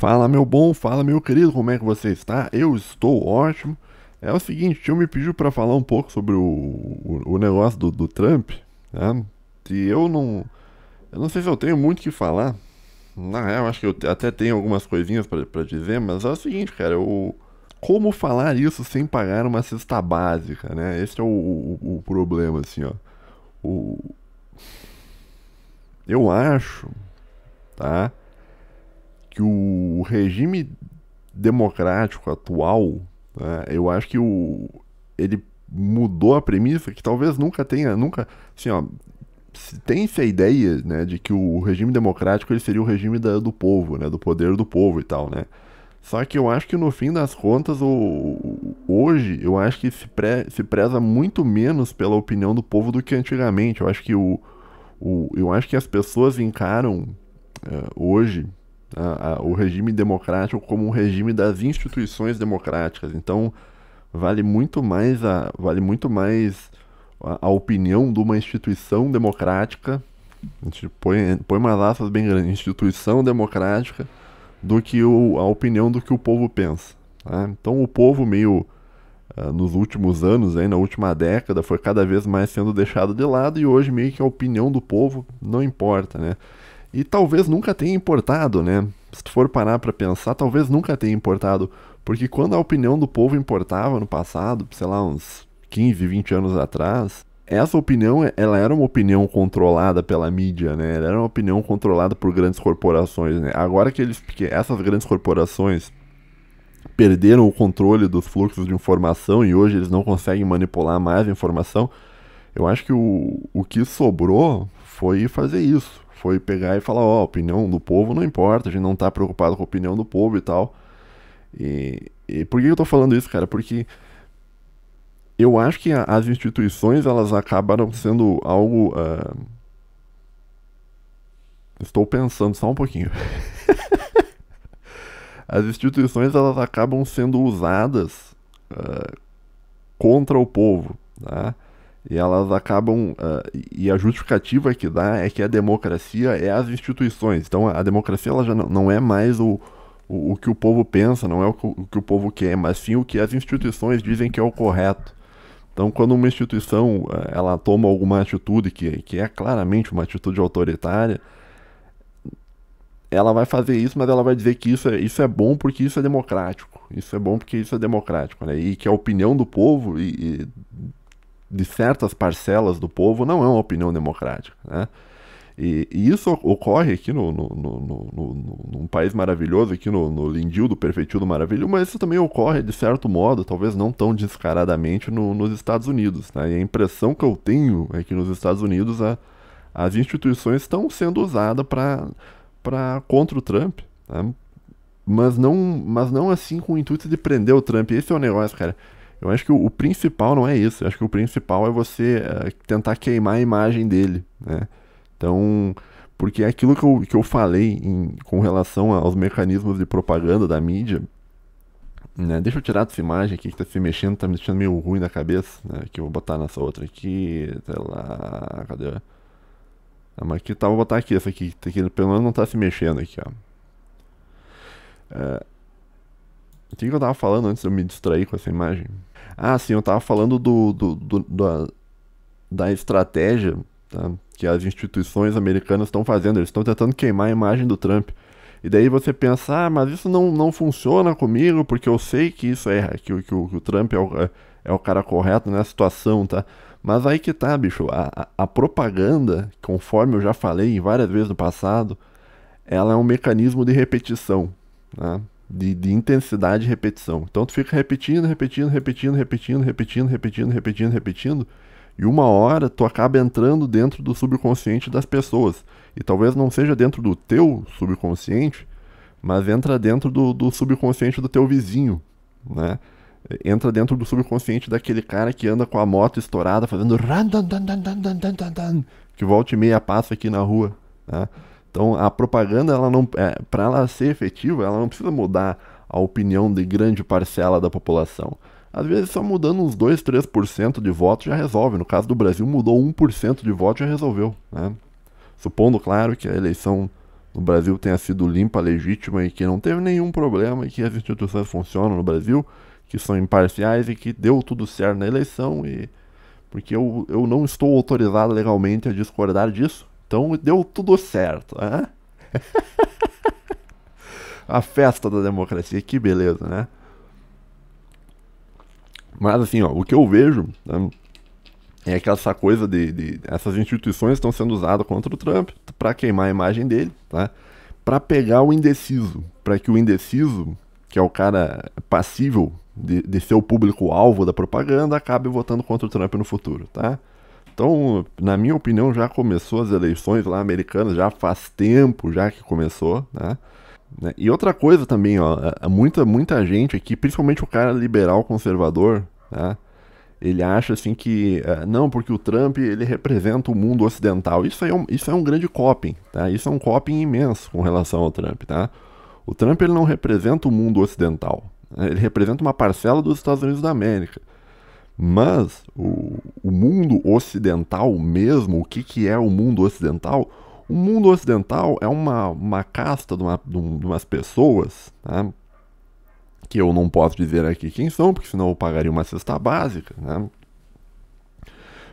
Fala meu bom, fala meu querido, como é que você está? Eu estou ótimo. É o seguinte, o tio me pediu para falar um pouco sobre o, o, o negócio do, do Trump, né? E eu não, eu não sei se eu tenho muito que falar. Na real, acho que eu até tenho algumas coisinhas para dizer, mas é o seguinte, cara, eu, como falar isso sem pagar uma cesta básica, né? Esse é o, o, o problema, assim, ó. O, eu acho, tá? que o regime democrático atual, né, eu acho que o, ele mudou a premissa que talvez nunca tenha, nunca, assim, ó, tem essa ideia, né, de que o regime democrático ele seria o regime da, do povo, né, do poder do povo e tal, né. Só que eu acho que no fim das contas, o, hoje, eu acho que se, pre, se preza muito menos pela opinião do povo do que antigamente. Eu acho que o, o eu acho que as pessoas encaram uh, hoje a, a, o regime democrático como um regime das instituições democráticas. Então, vale muito mais a, vale muito mais a, a opinião de uma instituição democrática. A gente põe, põe umas laças bem grandes, instituição democrática, do que o, a opinião do que o povo pensa. Tá? Então, o povo meio ah, nos últimos anos, aí, na última década, foi cada vez mais sendo deixado de lado e hoje meio que a opinião do povo não importa, né? e talvez nunca tenha importado, né? Se tu for parar para pensar, talvez nunca tenha importado, porque quando a opinião do povo importava no passado, sei lá, uns 15, 20 anos atrás, essa opinião, ela era uma opinião controlada pela mídia, né? Ela era uma opinião controlada por grandes corporações, né? Agora que eles que essas grandes corporações perderam o controle dos fluxos de informação e hoje eles não conseguem manipular mais a informação, eu acho que o, o que sobrou foi fazer isso foi pegar e falar, ó, oh, opinião do povo não importa, a gente não tá preocupado com a opinião do povo e tal. E, e por que eu tô falando isso, cara? Porque eu acho que a, as instituições, elas acabaram sendo algo... Uh... Estou pensando só um pouquinho. as instituições, elas acabam sendo usadas uh, contra o povo, tá? E elas acabam. Uh, e a justificativa que dá é que a democracia é as instituições. Então a democracia ela já não é mais o, o, o que o povo pensa, não é o que, o que o povo quer, mas sim o que as instituições dizem que é o correto. Então, quando uma instituição ah, ela toma alguma atitude que, que é claramente uma atitude autoritária, ela vai fazer isso, mas ela vai dizer que isso é, isso é bom porque isso é democrático. Isso é bom porque isso é democrático, né? E que a opinião do povo e, e de certas parcelas do povo não é uma opinião democrática. Né? E, e, isso ocorre aqui no, no, no, no, num país maravilhoso, aqui no, no lindil do perfeitil do Maravilhoso, mas isso também ocorre de certo modo, talvez não tão descaradamente, nos Estados Unidos. Né? E a impressão que eu tenho é que nos Estados Unidos a, as instituições estão sendo usadas para contra o Trump, né? mas, não, mas não assim com o intuito de prender o Trump. Esse é o negócio, cara. Eu acho que o, o principal não é isso. Eu acho que o principal é você uh, tentar queimar a imagem dele, né? Então, porque é aquilo que eu, que eu falei em, com relação aos mecanismos de propaganda da mídia, né? Deixa eu tirar dessa imagem aqui que tá se mexendo, tá me deixando meio ruim na cabeça, né? Que eu vou botar nessa outra aqui, sei lá, cadê? mas aqui, tá, vou botar aqui, essa aqui, que tá pelo menos não tá se mexendo aqui, ó. É... O que eu tava falando antes de eu me distrair com essa imagem? Ah, sim, eu estava falando do, do, do, da, da estratégia tá? que as instituições americanas estão fazendo. Eles estão tentando queimar a imagem do Trump. E daí você pensa, ah, mas isso não, não funciona comigo, porque eu sei que isso é que, que, que o, que o Trump é o, é, é o cara correto nessa situação, tá? Mas aí que tá, bicho, a, a propaganda, conforme eu já falei várias vezes no passado, ela é um mecanismo de repetição. Né? de, de intensidade e repetição. Então tu fica repetindo, repetindo, repetindo, repetindo, repetindo, repetindo, repetindo, repetindo. E uma hora tu acaba entrando dentro do subconsciente das pessoas. E talvez não seja dentro do teu subconsciente, mas entra dentro do, do subconsciente do teu vizinho, né? Entra dentro do subconsciente daquele cara que anda com a moto estourada fazendo que volta e meia passa aqui na rua, né? Então a propaganda, ela não, é, para ela ser efetiva, ela não precisa mudar a opinião de grande parcela da população. Às vezes só mudando uns 2, 3% de voto já resolve. No caso do Brasil, mudou 1% de voto já resolveu. Né? Supondo, claro, que a eleição no Brasil tenha sido limpa, legítima e que não teve nenhum problema e que as instituições funcionam no Brasil, que são imparciais e que deu tudo certo na eleição e porque eu, eu não estou autorizado legalmente a discordar disso, então deu tudo certo. Né? a festa da democracia, que beleza, né? Mas assim, ó, o que eu vejo né, é que essa coisa de, de essas instituições estão sendo usadas contra o Trump para queimar a imagem dele, tá? Para pegar o indeciso, para que o indeciso, que é o cara passível de, de ser o público alvo da propaganda, acabe votando contra o Trump no futuro, tá? Então, na minha opinião, já começou as eleições lá americanas, já faz tempo já que começou, né? né? E outra coisa também, ó, é, é muita, muita gente aqui, principalmente o cara liberal conservador, né? Ele acha assim que, é, não, porque o Trump, ele representa o mundo ocidental. Isso é um, isso é um grande coping, tá? Isso é um coping imenso com relação ao Trump, tá? O Trump, ele não representa o mundo ocidental. Né? Ele representa uma parcela dos Estados Unidos da América. Mas o, o, mundo ocidental mesmo, o que, que é o mundo ocidental? O mundo ocidental é uma, uma casta de, uma, de, umas pessoas, né? que eu não posso dizer aqui quem são, porque senão eu pagaria uma cesta básica, né?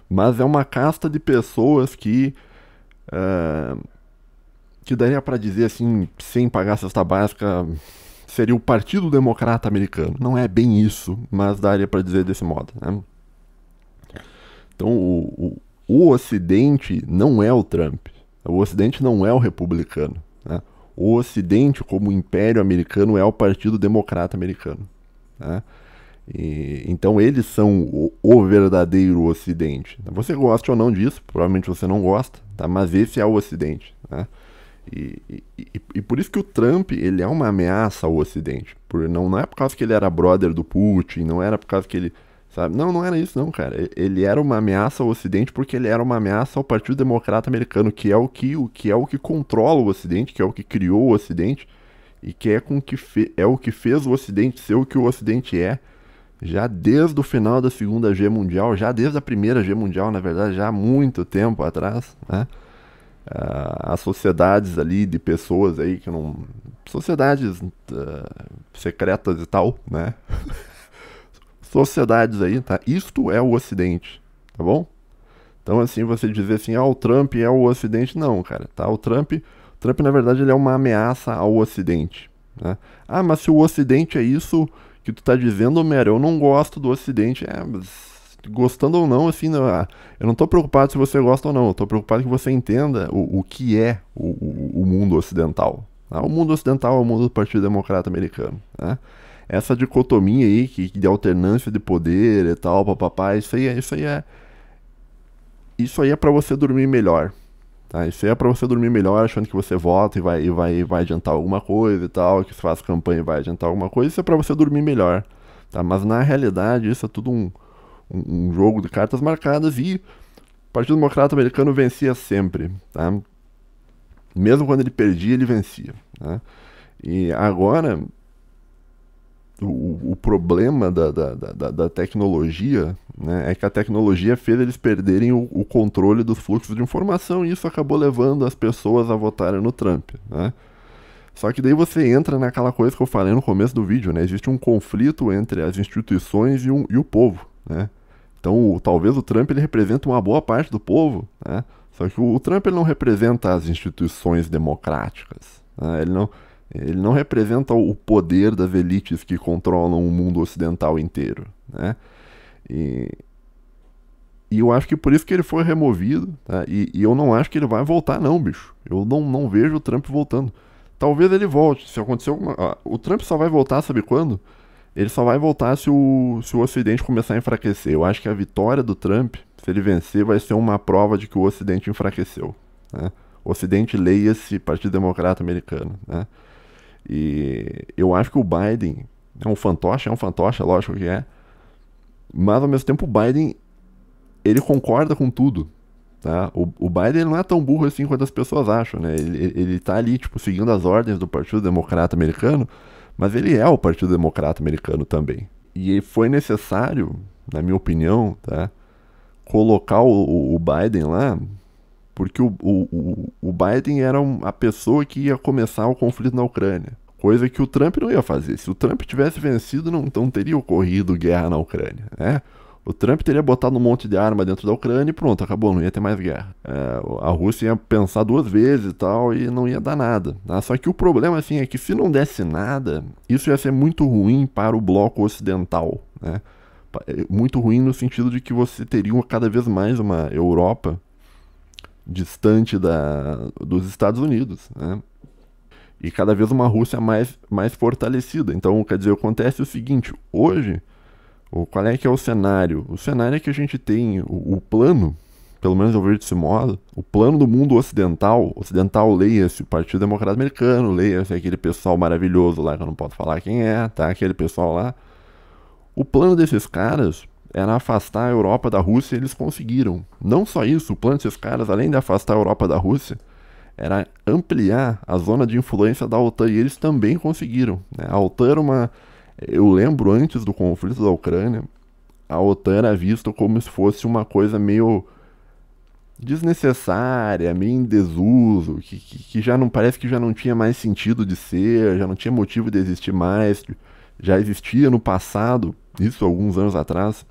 mas é uma casta de pessoas que. Uh, que daria para dizer assim, sem pagar a cesta básica, seria o Partido Democrata Americano. Não é bem isso, mas daria para dizer desse modo. Né? Então, o, o, o, Ocidente não é o Trump. O Ocidente não é o republicano. Né? O Ocidente, como Império Americano, é o Partido Democrata Americano. Né? E, então, eles são o, o, verdadeiro Ocidente. Você gosta ou não disso, provavelmente você não gosta, tá? mas esse é o Ocidente. Né? E, e, e, por isso que o Trump ele é uma ameaça ao Ocidente. Por, não, não é por causa que ele era brother do Putin, não era por causa que ele. Sabe? Não, não era isso, não, cara. Ele era uma ameaça ao Ocidente porque ele era uma ameaça ao Partido Democrata Americano, que é o que, o, que, é o que controla o Ocidente, que é o que criou o Ocidente, e que é, com que fe, é o que fez o Ocidente ser o que o Ocidente é. Já desde o final da Segunda G Mundial, já desde a Primeira G Mundial, na verdade, já há muito tempo atrás, né? uh, ah, as sociedades ali de pessoas aí que não. Sociedades uh, secretas e tal, né? sociedades aí, tá? Isto é o Ocidente, tá bom? Então, assim, você dizer assim, ah, o Trump é o Ocidente, não, cara, tá? O Trump, Trump na verdade, ele é uma ameaça ao Ocidente, né? Ah, mas se o Ocidente é isso que tu tá dizendo, Homero, eu não gosto do Ocidente, é, mas gostando ou não, assim, não, né, ah, eu não estou preocupado se você gosta ou não, eu tô preocupado que você entenda o, o que é o, o, o mundo ocidental. Tá? O mundo ocidental é o mundo do Partido Democrata Americano. Né? Essa dicotomia aí que, de alternância de poder e tal, papapá, isso aí, é, isso aí é. Isso aí é para você dormir melhor. Tá? Isso aí é para você dormir melhor, achando que você vota e vai, e vai, vai adiantar alguma coisa e tal, que se faz campanha e vai adiantar alguma coisa, isso é para você dormir melhor. Tá? Mas na realidade, isso é tudo um um, um jogo de cartas marcadas e o Partido Democrata Americano vencia sempre, tá? Mesmo quando ele perdia, ele vencia, né? E agora o, o, problema da, da, da, da tecnologia né, é que a tecnologia fez eles perderem o, o, controle dos fluxos de informação e isso acabou levando as pessoas a votarem no Trump. Né? Só que daí você entra naquela coisa que eu falei no começo do vídeo, né? Existe um conflito entre as instituições e, um, e o povo. Né? Então, talvez o Trump ele represente uma boa parte do povo, né? Só que o Trump ele não representa as instituições democráticas. Né? Ele, não, ele não representa o poder das elites que controlam o mundo ocidental inteiro. Né? E, e eu acho que por isso que ele foi removido. Tá? E, e, eu não acho que ele vai voltar, não, bicho. Eu não, não vejo o Trump voltando. Talvez ele volte. Se acontecer alguma. O Trump só vai voltar, sabe quando? Ele só vai voltar se o, se o Ocidente começar a enfraquecer. Eu acho que a vitória do Trump, se ele vencer, vai ser uma prova de que o Ocidente enfraqueceu. Né? O Ocidente leia-se Partido Democrata Americano. Né? E eu acho que o Biden é um fantoche, é um fantoche, é lógico que é. Mas ao mesmo tempo o Biden ele concorda com tudo. Tá? O, o Biden não é tão burro assim quanto as pessoas acham, né? Ele, ele tá ali, tipo, seguindo as ordens do Partido Democrata Americano, mas ele é o Partido Democrata americano também. E foi necessário, na minha opinião, tá, colocar o, o Biden lá, porque o, o, o Biden era a pessoa que ia começar o conflito na Ucrânia. Coisa que o Trump não ia fazer. Se o Trump tivesse vencido, não, não teria ocorrido guerra na Ucrânia, né? O Trump teria botado um monte de arma dentro da Ucrânia e pronto, acabou, não ia ter mais guerra. É, a Rússia ia pensar duas vezes e tal e não ia dar nada. Tá? Só que o problema assim é que se não desse nada, isso ia ser muito ruim para o bloco ocidental, né? É, muito ruim no sentido de que você teria cada vez mais uma Europa distante da, dos Estados Unidos, né? E cada vez uma Rússia mais, mais fortalecida. Então, quer dizer, acontece o seguinte: hoje o qual é que é o cenário? O cenário é que a gente tem o, o plano, pelo menos eu vejo desse modo, o plano do mundo ocidental, ocidental leia-se o Partido Democrata Americano, leia-se é aquele pessoal maravilhoso lá, que eu não posso falar quem é, tá? Aquele pessoal lá. O plano desses caras era afastar a Europa da Rússia e eles conseguiram. Não só isso, o plano desses caras, além de afastar a Europa da Rússia, era ampliar a zona de influência da OTAN e eles também conseguiram. Né? A OTAN era uma eu lembro antes do conflito da Ucrânia, a OTAN era vista como se fosse uma coisa meio desnecessária, meio em desuso, que, que, que, já não parece que já não tinha mais sentido de ser, já não tinha motivo de existir mais, já existia no passado, isso alguns anos atrás.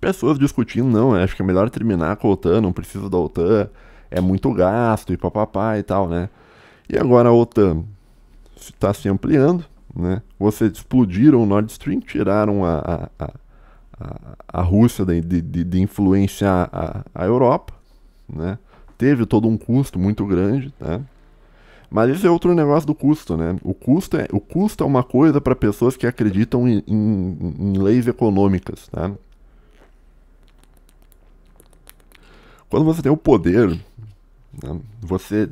Pessoas discutindo, não, acho que é melhor terminar com a OTAN, não precisa da OTAN, é muito gasto e papapá e tal, né? E agora a OTAN está se ampliando, né? Vocês explodiram o Nord Stream, tiraram a, a, a, a Rússia de, de, de influenciar a, a Europa. Né? Teve todo um custo muito grande. Né? Mas esse é outro negócio do custo. Né? O, custo é, o custo é uma coisa para pessoas que acreditam em, em, em leis econômicas. Né? Quando você tem o poder, né? você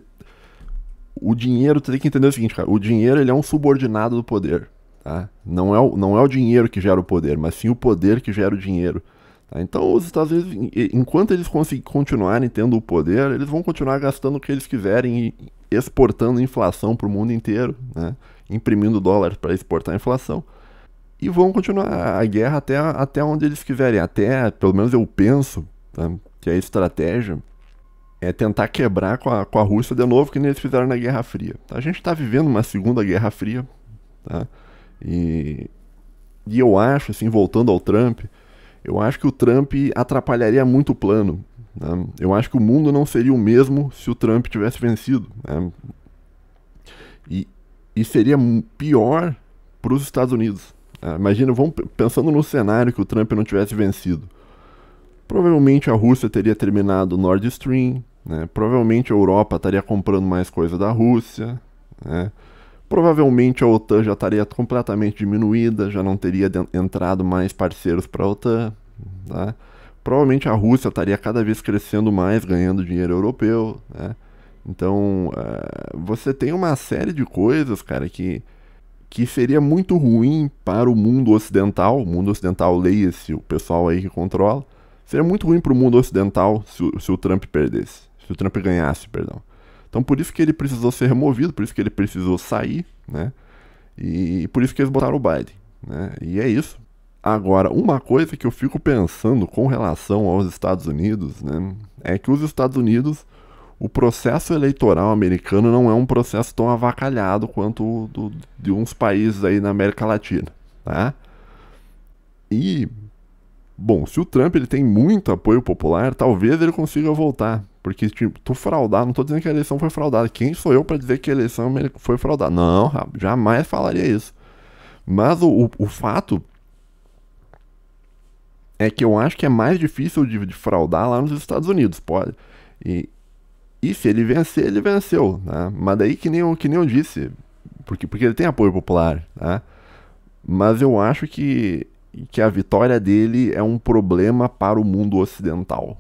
o dinheiro, tem que entender o seguinte, cara, o dinheiro ele é um subordinado do poder, tá? Não é o, não é o dinheiro que gera o poder, mas sim o poder que gera o dinheiro. Tá? Então, os Estados Unidos, enquanto eles continuarem tendo o poder, eles vão continuar gastando o que eles quiserem e exportando inflação para o mundo inteiro, né? imprimindo dólares para exportar inflação. E vão continuar a guerra até, até onde eles quiserem, até, pelo menos eu penso, tá? que é a estratégia é tentar quebrar com a, com a Rússia de novo, que nem eles fizeram na Guerra Fria. Tá, a gente está vivendo uma segunda Guerra Fria, tá? E, e eu acho, assim, voltando ao Trump, eu acho que o Trump atrapalharia muito o plano. Né? Eu acho que o mundo não seria o mesmo se o Trump tivesse vencido. Né? E, e seria pior para os Estados Unidos. Né? Imagina, vamos pensando no cenário que o Trump não tivesse vencido. Provavelmente a Rússia teria terminado o Nord Stream, né? Provavelmente a Europa estaria comprando mais coisa da Rússia. Né? Provavelmente a OTAN já estaria completamente diminuída, já não teria entrado mais parceiros para a OTAN. Tá? Provavelmente a Rússia estaria cada vez crescendo mais, ganhando dinheiro europeu. Né? Então, uh, você tem uma série de coisas, cara, que, que seria muito ruim para o mundo ocidental. O mundo ocidental, leia-se, o pessoal aí que controla. Seria muito ruim para o mundo ocidental se, se o Trump perdesse se o Trump ganhasse, perdão. Então por isso que ele precisou ser removido, por isso que ele precisou sair, né? E por isso que eles botaram o Biden, né? E é isso. Agora, uma coisa que eu fico pensando com relação aos Estados Unidos, né, é que os Estados Unidos, o processo eleitoral americano não é um processo tão avacalhado quanto o de uns países aí na América Latina, tá? E Bom, se o Trump ele tem muito apoio popular, talvez ele consiga voltar. Porque, tipo, tu fraudar, não tô dizendo que a eleição foi fraudada. Quem sou eu para dizer que a eleição foi fraudada? Não, jamais falaria isso. Mas o, o, o, fato é que eu acho que é mais difícil de, de fraudar lá nos Estados Unidos, pode. E, e se ele vencer, ele venceu, né? Mas daí que nem eu, que nem eu disse, porque, porque ele tem apoio popular, né? Mas eu acho que que a vitória dele é um problema para o mundo ocidental,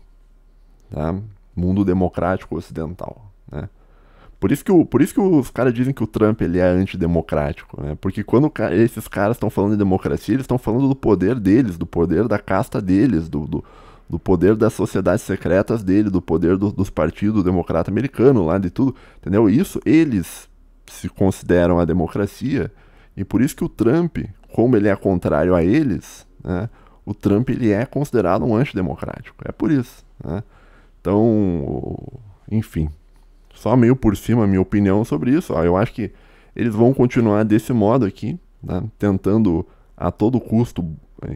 tá? mundo democrático ocidental. Né? Por isso que, o, por isso que os caras dizem que o Trump ele é antidemocrático, né? Porque quando esses caras estão falando de democracia, eles estão falando do poder deles, do poder da casta deles, do, do, do poder das sociedades secretas dele, do poder do, dos partidos democrata americano lá, de tudo, entendeu? Isso eles se consideram a democracia, e por isso que o Trump, como ele é contrário a eles, né, o Trump ele é considerado um antidemocrático. É por isso. Né? Então, enfim, só meio por cima a minha opinião sobre isso. eu acho que eles vão continuar desse modo aqui, né, tentando a todo custo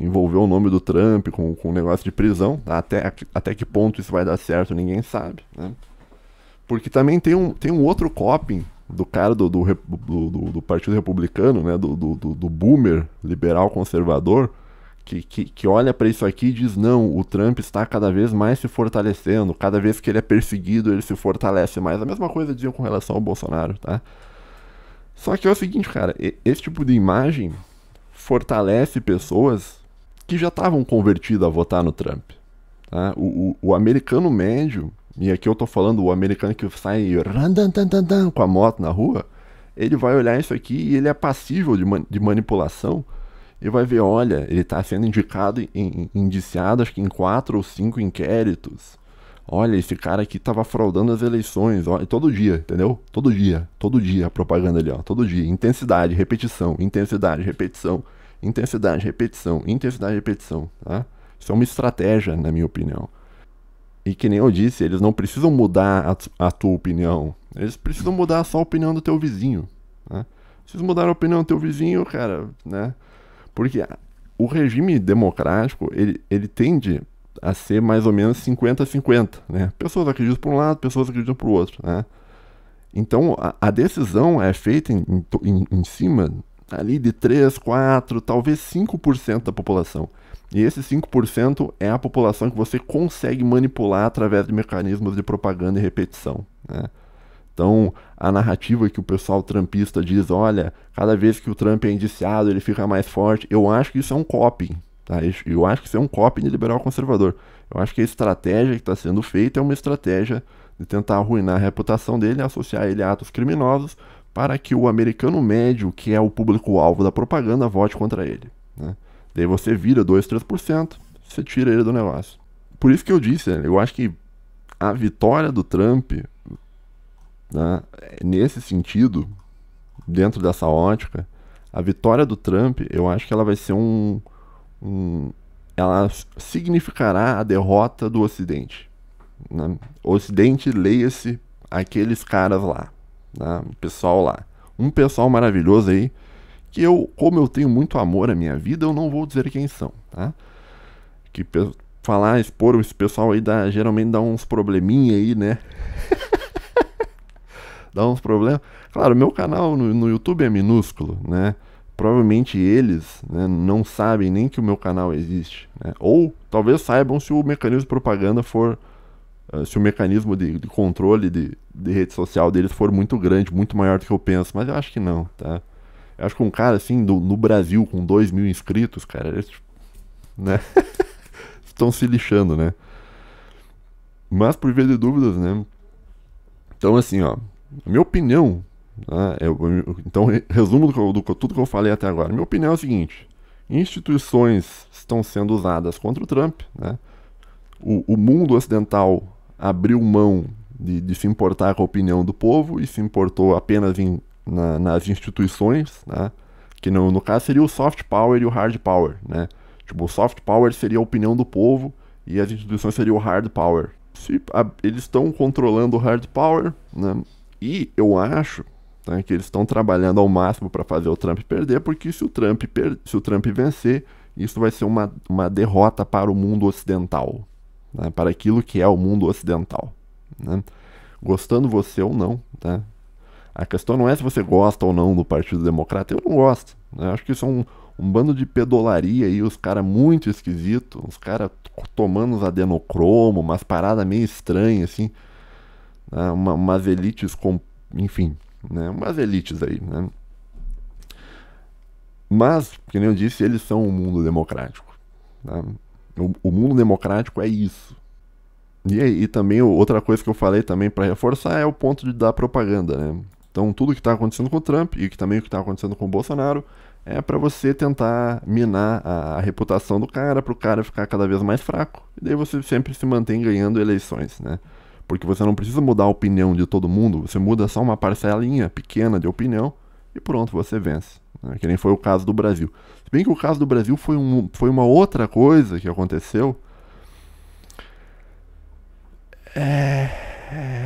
envolver o nome do Trump com, com um negócio de prisão. Até, até que ponto isso vai dar certo, ninguém sabe. Né? Porque também tem um, tem um outro coping do cara do, do, do, do Partido Republicano, né, do, do, boomer liberal conservador, que, que, que olha para isso aqui e diz: não, o Trump está cada vez mais se fortalecendo, cada vez que ele é perseguido, ele se fortalece mais. A mesma coisa diziam com relação ao Bolsonaro, tá? Só que é o seguinte, cara, esse tipo de imagem fortalece pessoas que já estavam convertidas a votar no Trump. Tá? O, o, o americano médio e aqui eu tô falando o americano que sai com a moto na rua, ele vai olhar isso aqui e ele é passível de, man de manipulação e vai ver, olha, ele está sendo indicado, em, indiciado acho que em quatro ou cinco inquéritos. Olha, esse cara aqui estava fraudando as eleições, todo dia, entendeu? Todo dia, todo dia a propaganda ali, ó, todo dia. Intensidade, repetição, intensidade, repetição, intensidade, repetição, intensidade, repetição, tá? Isso é uma estratégia, na minha opinião. E que nem eu disse, eles não precisam mudar a, a tua opinião. Eles precisam mudar só a opinião do teu vizinho. Né? mudar mudaram a opinião do teu vizinho, cara, né? Porque o regime democrático, ele, ele tende a ser mais ou menos 50-50, né? Pessoas acreditam para um lado, pessoas acreditam para o outro, né? Então, a, a decisão é feita em, em, em cima ali de 3, 4, talvez 5% da população. E esse 5% é a população que você consegue manipular através de mecanismos de propaganda e repetição. Né? Então, a narrativa que o pessoal trampista diz, olha, cada vez que o Trump é indiciado, ele fica mais forte, eu acho que isso é um copy. Tá? Eu acho que isso é um copy de liberal conservador. Eu acho que a estratégia que está sendo feita é uma estratégia de tentar arruinar a reputação dele, associar ele a atos criminosos, para que o americano médio, que é o público-alvo da propaganda, vote contra ele. Né? Daí você vira 2, 3%, você tira ele do negócio. Por isso que eu disse, né, eu acho que a vitória do Trump, né, nesse sentido, dentro dessa ótica, a vitória do Trump, eu acho que ela vai ser um, um ela significará a derrota do Ocidente. Né? O Ocidente, leia-se aqueles caras lá, né? o pessoal lá. Um pessoal maravilhoso aí, que eu, como eu tenho muito amor à minha vida, eu não vou dizer quem são, tá? Que falar, expor esse pessoal aí dá, geralmente dá uns probleminha aí, né? dá uns problemas. Claro, meu canal no, no, YouTube é minúsculo, né? Provavelmente eles né, não sabem nem que o meu canal existe. Né? Ou talvez saibam se o mecanismo de propaganda for. Uh, se o mecanismo de, de controle de, de rede social deles for muito grande, muito maior do que eu penso. Mas eu acho que não, tá? Eu acho que um cara assim, do, no Brasil, com 2 mil inscritos, cara, eles, né? Estão se lixando, né? Mas por via de dúvidas, né? Então, assim, ó, minha opinião, eu, né, eu, é então, resumo do, do, tudo que eu falei até agora. Minha opinião é o seguinte: instituições estão sendo usadas contra o Trump, né? O, o mundo ocidental abriu mão de, de, se importar com a opinião do povo e se importou apenas em na, nas instituições, né? que no, no caso seria o soft power e o hard power. Né? Tipo, o soft power seria a opinião do povo e as instituições seria o hard power. Se, a, eles estão controlando o hard power, né? e eu acho tá, que eles estão trabalhando ao máximo para fazer o Trump perder, porque se o Trump, per, se o Trump vencer, isso vai ser uma, uma derrota para o mundo ocidental, né? para aquilo que é o mundo ocidental. Né? Gostando você ou não, tá? A questão não é se você gosta ou não do Partido Democrata. Eu não gosto. Né? Acho que isso é um, um bando de pedolaria aí, os caras muito esquisitos, os caras tomando os adenocromo, umas paradas meio estranhas, assim. Né? Uma, umas elites com. Enfim, né? umas elites aí, né? Mas, que nem eu disse, eles são o um mundo democrático. Né? O, o, mundo democrático é isso. E, e também outra coisa que eu falei também para reforçar é o ponto de dar propaganda, né? Então, tudo que está acontecendo com o Trump e também o que está acontecendo com o Bolsonaro é para você tentar minar a, a reputação do cara, para o cara ficar cada vez mais fraco. E daí você sempre se mantém ganhando eleições, né? Porque você não precisa mudar a opinião de todo mundo, você muda só uma parcelinha pequena de opinião e pronto, você vence. Né? Que nem foi o caso do Brasil. Se bem que o caso do Brasil foi, um, foi uma outra coisa que aconteceu. É. é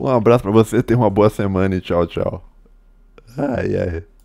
Um abraço para você, tenha uma boa semana e tchau, tchau. Ai, ai.